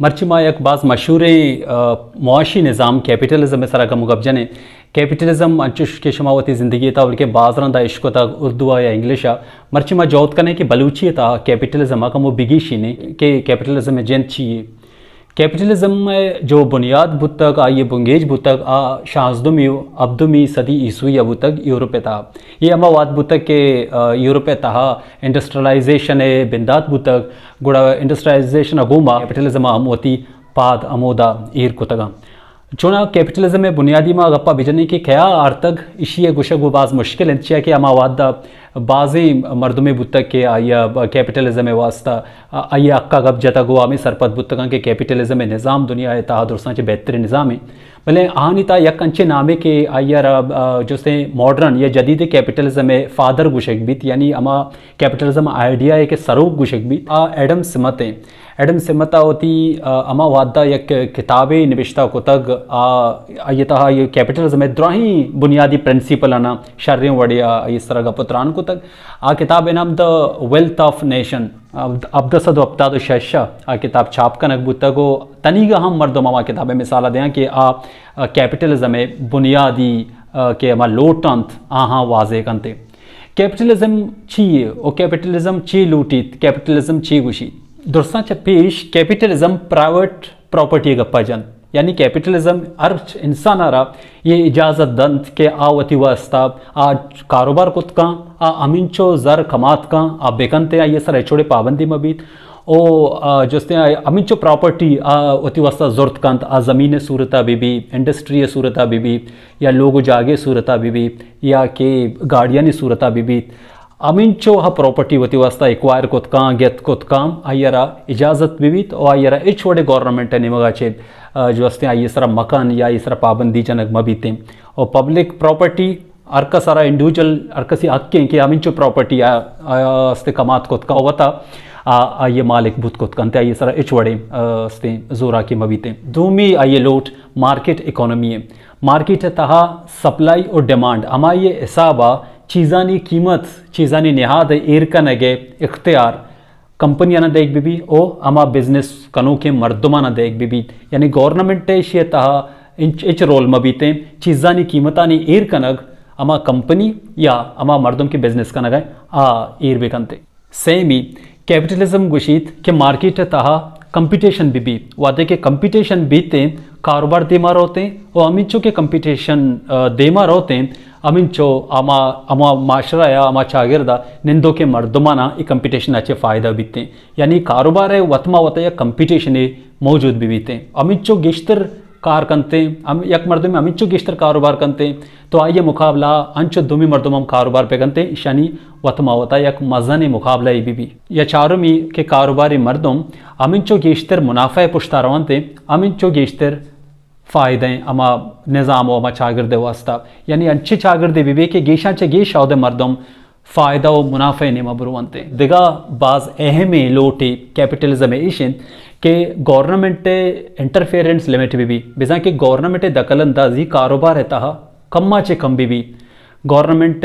एक बाज़ मशहूर मुआशी निज़ाम कैपिटलिज़म में सरा का मुकबजा ने कैपिटलिज़म अंचुश के शमावती ज़िंदगी था बल्कि था इश्क था उर्दू या इंग्लिश आ मरचमा जौत कने कि बलूची था कैपिटलिज़म आ कमो बिगी शीने के कैपिटलिज़म में जेंत छी कैपिटलिज्म में जो बुनियाद बुत तक आ ये बुंगेज बुत तक आ शाहजदुम अब्दुमी सदी ईसवी अबू तक यूरोप ता ये अमावाद बुत तक के यूरोप तहा इंडस्ट्रलाइजेशन ए बिंदात बुत तक गुड़ा इंडस्ट्रलाइजेशन अबूमा कैपिटलिज्म अमोती पाद अमोदा ईर कुतगा ना कैपिटलिज्म में बुनियादी मा गप्पा के क्या आर्तग इशिए गुशक बाज मुश्किल चिया के अमा वादा मर्दों में बुत्तक के आया कैपिटलिज्म में वास्ता आया अक्का गप जता गो आमी सरपत बुत्तक के कैपिटलिज्म में निज़ाम दुनिया है दुरसा के बेहतरीन निज़ाम है भले आनीता यक कंचे नामे के आइया जो से मॉडर्न या जदीद कैपिटलिज्म में फादर गुशक बीत यानी अमा कैपिटलिज्म आइडिया के सरूप गुशक बीत आ एडम स्मत एडम सिमता होती अमा वादा या किताबें नविश्ता को तग आयता ये कैपिटलिज्म है ही बुनियादी प्रिंसिपल आना शर्य वड़िया इस तरह का पुत्रान को तक आ किताब नाम द वेल्थ ऑफ नेशन अब दस सद तो शशा आ किताब छाप का नकबूता को तनीगा हम मर्दोमा किताबें मिसाला दें कि आ कैपिटलिज्म है बुनियादी के हमारा लोटंत आ वाजे कंते कैपिटलिज्म छी ओ कैपिटलिज्म छी लूटी कैपिटलिज्म छी गुशी दुरसांच्या पेश कैपिटलिज़्म प्राइवेट प्रॉपर्टी का पजन यानी कॅपिटलिझम अर्थ रहा ये इजाजत दंत के आ वती वस्ता आ कारोबार का आ चो जर कमात का आ बेकनते आ ये सर एचोड़े पाबंदी में बीत ओ जस्ते चो प्रॉपर्टी आ अति वस्ता जरूरतकंत आ ज़मीन सूरता बीबी इंडस्ट्री सूरता बीबी या लोग जागे सूरता बीबी या के गाड़ियानी सूरता बीबी चो हा प्रॉपर्टी वती वास्ता एक्वायर कोत काम गेत कोत आयरा इजाजत विवित और आयरा इच वडे गवर्नमेंट ने मगा छे जो हैं आई सरा मकान या इसरा पाबंदी जनक मबीते और पब्लिक प्रॉपर्टी अर्क सारा इंडिविजुअल अर्कसी हक्के कि चो प्रॉपर्टी आस्ते कमात को का आ आइए मालिक भूत को आइए सारा इच वड़े अस्ते जोरा के मबीते धूमी आइए लोट मार्केट इकोनॉमी है मार्केट है तहा सप्लाई और डिमांड हमारे हिसाब आ चीज़ानी कीमत चीज़ानी निहाद એરકન અગે इख्तियार कंपनियाँ ना देख बीबी ओ अमा बिजनेस कनों के मर्दमा ना देख बीबी यानी गवर्नमेंट शे तहा इंच इच रोल मबीते चीज़ा चीज़ानी कीमता नी एर कनग अमा कंपनी या अमा मर्दम के बिजनेस कनग है आ एर बेकनते सेम ही कैपिटलिज्म गुशीत के मार्केट तहा कंपटीशन बीबी वादे के कंपटीशन बीते कारोबार देमा रहते और अमीचों के कंपटीशन देमा रहते amincho ama ama माशरा या ama चागिरदा निंदो के मर्दमाना ये कंपिटिशन अच्छे फ़ायदा बीते यानी कारोबार है वतमा वत या कंपटीशन मौजूद भी बीते अमिचो गेश्तर कार कनते हम यक मर्दम में अमिचो गेश्तर कारोबार कनते तो आइए मुकाबला अंचो दुमी मर्दों में कारोबार पे कनते शानी वतमा वता यक मजाने मुकाबला ये भी या चारों में के कारोबारी मर्दम चो गेश्तर मुनाफा पुश्ता रवनते चो गेश्तर अमा ama nizam अमा चागिर्दे wasta यानी ançı चागिर्दे bibe ke geşan çe geş şavde mardom फ़ायदा व मुनाफे ने मबरुवंते दिगा बाज अहम लोटे कैपिटलिज्म एशन के गवर्नमेंट इंटरफेरेंस लिमिट भी भी बिजा के गवर्नमेंट दखल कारोबार है तहा कम्मा चे कम भी भी गवर्नमेंट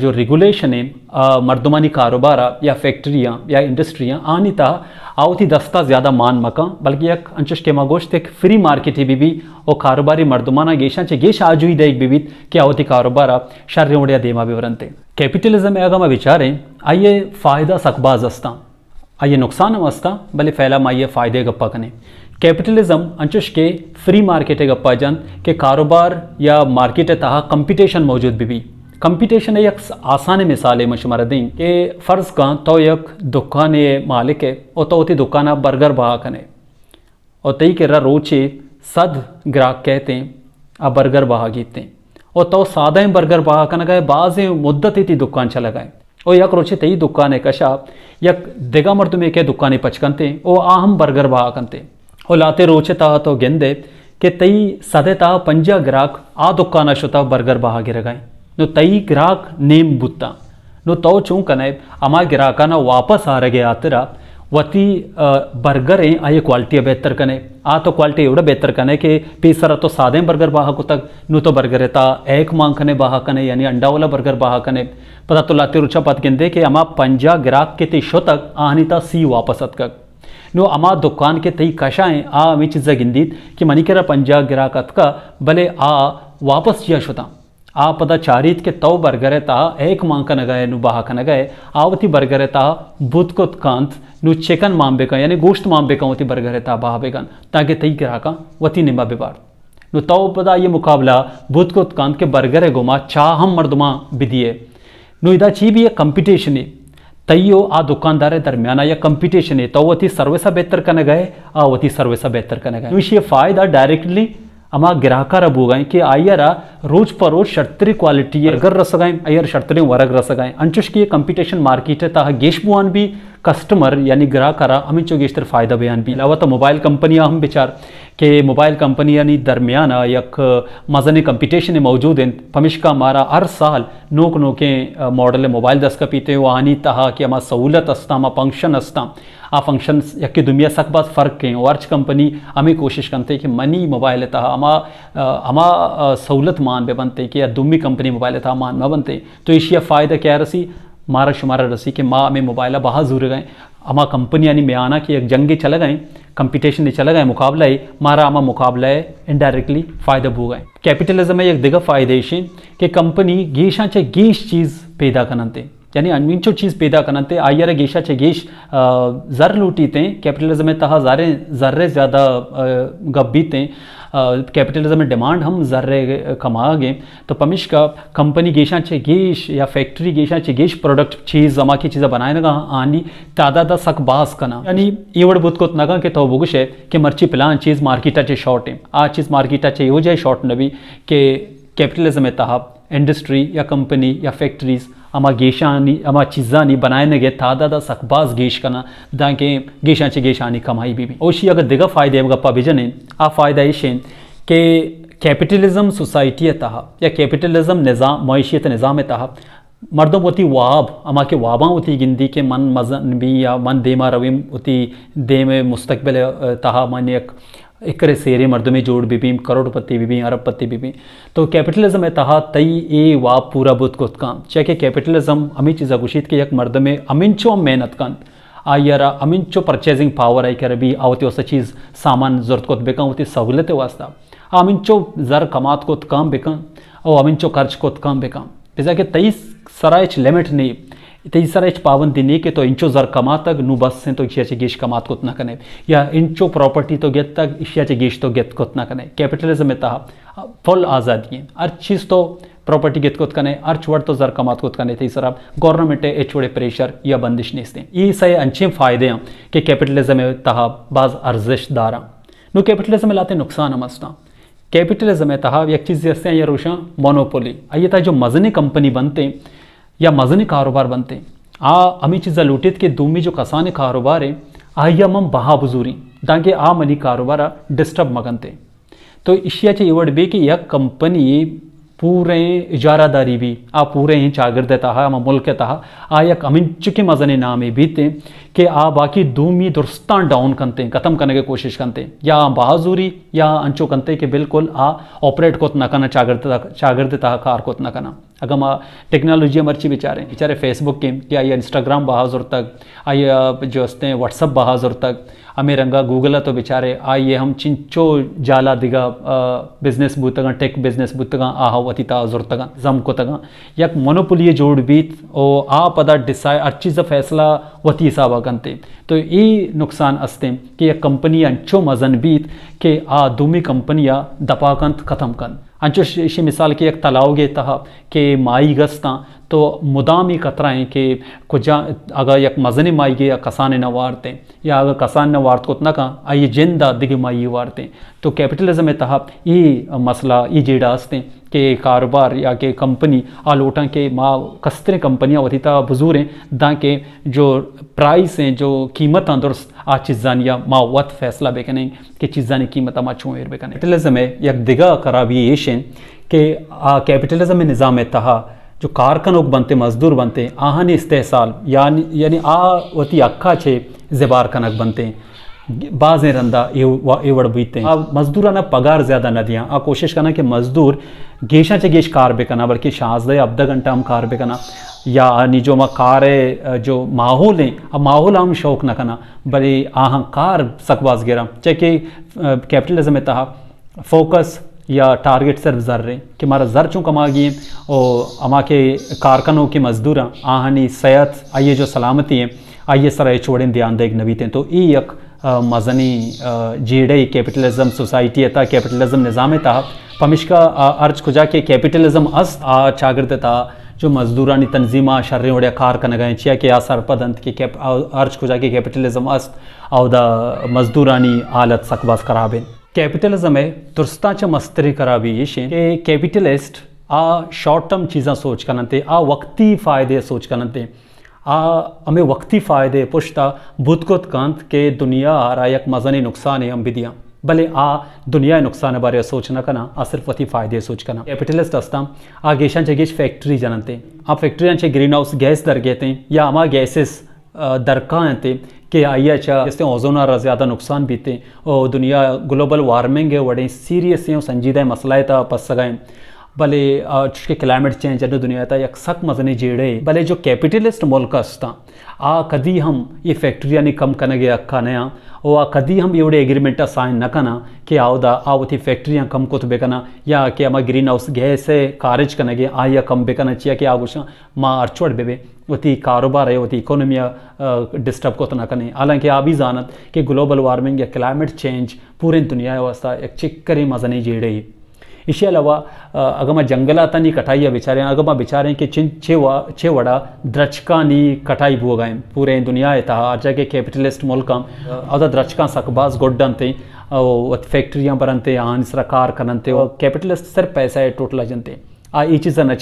जो रेगुलेशन है मर्दमानी कारोबार या फैक्ट्रियाँ या इंडस्ट्रियाँ आनी था थी दस्ता ज़्यादा मान मका बल्कि एक अंशुष के मागोश एक फ्री मार्केट ही बीबी और कारोबारी मर्दमाना गेशा चे गेश आज हुई देख बीबीत कि थी कारोबार शर्र उड़िया देमा विवरनते कैपिटलिज्म में अगर विचारें आइए फ़ायदा सकबाज अस्ता आइए नुकसान असता भले फैला माइए फ़ायदे गप्पा कने कैपिटलिज्म अंचुश के फ्री मार्केट है जन के कारोबार या मार्केट तहा कंपिटेशन मौजूद भी, भी। कंपिटेशन एक आसान मिसाल है मशुमार दें कि फर्ज का तो एक दुकान ये मालिक है और तो होती दुकान बर्गर बहा कने और तई के रोचे सद ग्राहक कहते हैं आ बर्गर बहा गीते और तो सादा बर्गर बहा कन गए बाज मुद्दत थी दुकान चला गए और यक रोचे तई दुकान है कशा यक दिगा मर्द में क्या दुकान पचकनते वो आहम बर्गर बहा कनते ಹೊಲಾತೆ ರೋಚತ ತೋ ಗೆಂದೆ ಕೆ ತೈ ಸದೆತ ಪಂಜ बर्गर बहा गिर गए नो तई ग्राहक नेम बुत्ता नो तो चूं कने अमा ग्राहका ना वापस आ रगे आतरा वती बर्गर है आई क्वालिटी बेहतर कने आ तो क्वालिटी एवडा बेहतर कने के पीसरा तो सादे बर्गर को तक नु तो बर्गर है ता एक मांग कने बहा कने यानी वाला बर्गर बहा कने पता तो लाते रुचा पत गेंदे के अमा पंजा ग्राहक ते शो तक ता सी वापस अतक नो अमा दुकान के तई कषाय आ मिच जगिंदीत कि मणिकर पंजा गिरा कथक भले आ वापस जियाशुता आ पद चारित के तव बरगरेता एक मां का गए नु बहाक न गए आवती बरगरेता बुतकुत कांत नु चिकन मांबेक यानी गोश्त मांबेक वती बरगरेता बहाबेगन ताकि तई ग्राहका वती निम्बा बेबार नु तव पदा ये मुकाबला बुतकुत कांत के बरगरे गोमा चाह हम मर्दमा बिदिए नु इदा ची भी ये कंपिटिशन है तयो आ दुकानदार दरमियान या कंपटीशन है तो वो थी सर्विस बेहतर कने गए आ वो थी सर्विस बेहतर कने गए विषय तो फायदा डायरेक्टली अमा ಗಿರಾಕಾರ ಬೋಗಾಯ್ ಕಿ ಅಯ್ಯರ रोज ಪರ್ ರೋಜ್ ಶರ್ತ್ರಿ ಕ್ವಾಲಿಟಿ ಅಗರ್ ರಸಗಾಯ್ ಅಯ್ಯರ್ ಶರ್ತ್ರಿ ವರಗ್ ರಸಗಾಯ್ अंचुश की कंपिटिशन मार्केट है ताहा गेशबुआन भी कस्टमर यानी ग्राहक हमें चो गेश फ़ायदा बयान भी अलावा तो मोबाइल कंपनियाँ हम बेचार के मोबाइल कंपनी यानी दरमियान यक मजनी कंपिटिशन मौजूद हैं पमिश का मारा हर साल नोक नोके मॉडल मोबाइल का पीते हो आनी तहा कि हमारा सहूलत अस्ता हमारा फंक्शन अस्ता फंक्शन दुनिया सक बस फ़र्क ಫರ್ಕೆ वर्च कंपनी हमें कोशिश करते कि मनी मोबाइल था हमा हमा सहूलत मान पे बनते कि या दुमी कंपनी मोबाइल था मान में बनते तो इशिया फ़ायदा क्या रसी मारा शुमारा रसी कि माँ हमें मोबाइल बाहर जूर गए हमा कंपनी यानी मैं आना कि एक जंगे चले गए कंपटीशन ने चला गए मुकाबला है मारा आमा मुकाबला है इनडायरेक्टली फ़ायदा भू गए कैपिटलिज्म में एक दिगा फ़ायदे कि कंपनी गीशा चे गीश चीज़ पैदा करते यानी अनविंचो चीज़ पैदा करना थे आर गेशा चे गेश जर लूटी थे कैपिटलिज्म में तहा जारे जर्रे ज़्यादा गब्बी थे कैपिटलिज्म में डिमांड हम जर्रे गए तो पमिश का कंपनी गेशा चे गेश या फैक्ट्री गेशा चे गेश प्रोडक्ट चीज़ जमा की चीज़ें बनाए ना आनी तादा दा सक बास करना यानी वर्ड बुत को नगा कि तो बुगुश है कि मर्ची प्लान चीज़ मार्केटा चे शॉर्ट है आ चीज़ मार्केटा चे हो जाए शॉर्ट नबी के कैपिटलिज्म में तहा इंडस्ट्री या कंपनी या फैक्ट्रीज अमा गेशानी अमा चीज़ानी बनाने गए तादा दा सकबाज गेश करना दाके गेशा ची गेशानी कमाई भी, भी। ओशी अगर दिगा फायदे गप्पा भी जने आ फायदा ये शेन के कैपिटलिज्म सोसाइटी तह या कैपिटलिज्म निज़ाम मयशियत निज़ाम तह मर्दों वती वाब अमा के वाबा उती गिंदी के मन मजन भी या मन देमा रवीम उती दे मुस्तबिल तहा मन एक एक सेरे में जोड़ बीबी करोड़पति बीबी अरबपति बीबी तो कैपिटलिज्म है तहा तई ए वा पूरा बुद्ध कुत काम चेके कैपिटलिज्म अमी चीज़ा घुशीत के यक मर्दमे अमिनचो मेहनत कान आ यार अमिनचो परचेजिंग पावर आई कर भी आवती वस्त चीज़ सामान जरूरत को बेका होती सहूलत वास्ता चो जर कमात को काम बेका और चो खर्च को काम बेका जैसा के तई सराइच लिमिट नहीं तेईसरा पावन के तो इंचो जर कमा कमातग बस से तो इशिया गेश कमात कोतना कने या इंचो प्रॉपर्टी तो गेत तक इशिया गेश तो को कोतना कने कैपिटलिज्म तहा फुल आजादी हर चीज तो प्रॉपर्टी गेत को कने हर छोड़ तो जर कमात को कने तेईसरा गवर्नमेंट एच वे प्रेशर या बंदिश नेस्ते ये सही अंचे फायदे हैं कि कैपिटलिज्म तहा बाज दारा नु कैपिटलिज्म लाते नुकसान मसना कैपिटलिज्म तहा एक चीज़ जैसे या रोशा मोनोपोली आइए जो मजनी कंपनी बनते हैं या मजनी कारोबार बनते आ अमी चीज़ा लूटित के दूमी जो कसाने कारोबार है आइया मम बहा बुजूरी ताकि आ मनी कारोबार डिस्टर्ब मगनते तो इशिया चे इवड बे कि यह कंपनी पूरे भी ಇಜಾರಾದಾರಿ पूरे ही ಪೂರೇ तहा मुल्क तहा ಆ ಯಕ್ ಅಮಿನ್ ಚಿಕೆ ಮಜನೆ ನಾಮೆ बीते के आ बाकी दूमी दुरुस्तान डाउन करते हैं ख़त्म करने की कोशिश करते हैं या बहाजूरी या अंचो कनते कि बिल्कुल आ ऑपरेट को उतना करना चागिरद तहा कार को उतना करना अगर हम टेक्नोलॉजी मर्ची बेचारे बेचारे फेसबुक के या इंस्टाग्राम बहाजुर तक आइए जो हंसते हैं व्हाट्सअप बहाजुर तक अमेरंगा गूगल तो बेचारे ये हम चिंचो जाला दिगा बिजनेस बूतगा टेक बिजनेस बूतगा आह अतिता जुड़तगा जम को तगा यक मनोपुल जोड़ बीत ओ आ पदा डिसाइड अच्छी से फैसला वती हिसाब कनते तो ये नुकसान अस्ते कि यह कंपनी अंचो मजन बीत के आ दूमी कंपनिया दपाकंत खत्म कन अंचो शी मिसाल के एक तलाव गेता के माई गस्ता तो मुदाम ही हैं कि कुछ अगर यक मजन माइगे या कसान न वारतें या अगर कसान न वारत को उतना कहाँ आइए जिंदा दिग माइए वारतें तो कैपिटलिज्म तहत ये मसला ये हैं के कारोबार या के कंपनी आ लोटा के माँ कस्तरे कंपनियाँ था बजूर हैं दा के जो प्राइस हैं जो कीमत दुरुस्त आ चीज़ान या माँ वत फैसला बेकने कि चीज़ान कीमत माँ छूर बेकने कैपिटलिज्म है यक दिगा खराब ये ऐश के कैपिटलिज्म निज़ाम तहा जो को बनते मजदूर बनते आहानी इस्तेसाल यानी यानी आ वती अक्खा छे जेबार कनक बनते बाजें रंदा एवड़ बीते अब मजदूर ना पगार ज़्यादा न दिया आ कोशिश करना कि मजदूर गेशा चे गेश कार बे करना बल्कि शाजदे अब्दा घंटा हम कार बे करना या निजो मा कार जो माहौल है अब माहौल हम शौक न करना बल्कि आहं कार सकवास गिरा चाहे कि कैपिटलिज्म में तहा फोकस या टारगेट सिर्फ जर्रे कि मारा जर चूँ कमा गए और अमा के कारकनों के मजदूर आहनी सेहत आइए जो सलामती है आइए सरा छोड़ें ध्यान देख नबीते तो ये एक मजनी जीड़े कैपिटलिज्म सोसाइटी था कैपिटलिज्म निज़ाम था पमिशका अर्ज खुजा के कैपिटलिज्म अस आ चागर्द था जो मजदूरानी तनजीमा शर्रे उड़े कार का गए चिया के आ सरपदंत के अर्ज खुजा के कैपिटलिज्म अस्त अवदा मजदूरानी हालत सकबाज खराब है कॅपिटलिझम मस्तरी करा भी ये येशे के कैपिटलिस्ट आ शॉर्ट टर्म चीज़ा सोच करना थे आ वक्ती फ़ायदे सोच कर थे आ हमें वक्ती फ़ायदे पुश्ता बुदकुत कंत के दुनिया रहा एक मजनी नुकसान है हम भी दिया भले आ दुनिया नुकसान बारे सोचना करना आ सिर्फ वती फ़ायदे सोच करना कैपिटलिस्ट असता आ गेशांचे गेश फैक्ट्री जानते आ फैक्ट्रियांचे ग्रीन हाउस गैस दर घेते या आमा गैसेस हैं थे कि अच्छा जैसे ओजोन और ज़्यादा नुकसान भी थे और दुनिया ग्लोबल वार्मिंग है वड़े सीरियस है संजीदा मसला था पस सगाएँ भले के क्लाइमेट चेंज अरे दुनिया था एक सक मजनी जेड़े भले जो कैपिटलिस्ट मुल्क था आ कदी हम ये फैक्ट्रिया नहीं कम करने गया खाने वो आ कदी हम एवडे एग्रीमेंटा साइन न करना कि आओदा आवती फैक्ट्रियाँ कम कुछ बेकना या कि हम ग्रीन हाउस गैस है कारेज करने गए आ या कम बेकना चाहिए कि आगुश माँ अर्चोड़ बेबे वती कारोबार है वती इकोनॉमी डिस्टर्ब को तना करें हालांकि आप भी जानत कि ग्लोबल वार्मिंग या क्लाइमेट चेंज पूरे दुनिया वास्ता एक चिक्करे मजने जेड़े इसके अलावा अगर अगमा जंगलातानी कटाई विचारें मैं विचारें कि चिन छे वा छे वड़ा द्रचका नहीं कटाई बुआ गए पूरे दुनिया था हर जगह कैपिटलिस्ट मुल्क हाँ। और द्रचका सकबाज गोडन थे फैक्ट्रियाँ बरनते हानिसरा कार करनते और हाँ। कैपिटलिस्ट सिर्फ पैसा है टोटला जनते ಆ चीज़ ಚೀಸನ್ನು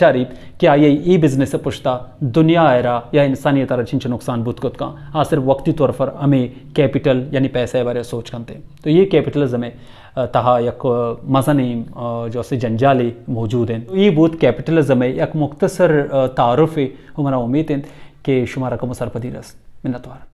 कि आ ये ई बिजनेस से पुछता दुनिया आयरा या इंसानियत रचिन नुकसान बुत कुत का हाँ सिर्फ वक्ती तौर पर हमें कैपिटल यानी पैसे बारे सोच करते तो ये कैपिटलिज्म है तहा यक जो से जंजाले मौजूद हैं तो ये बहुत कैपिटलिज्म है एक मुख्तसर तारफ़ है हमारा उम्मीद है कि शुमारा का मुसरपदी रस मिन्नतवार